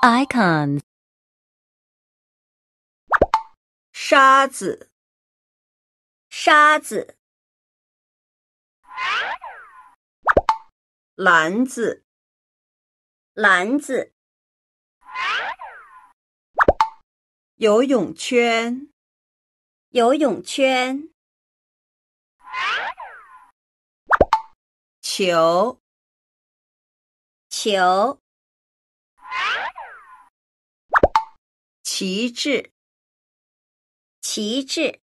icons，沙子，沙子，篮子，篮子，游泳圈，游泳圈，球，球。旗帜，旗帜。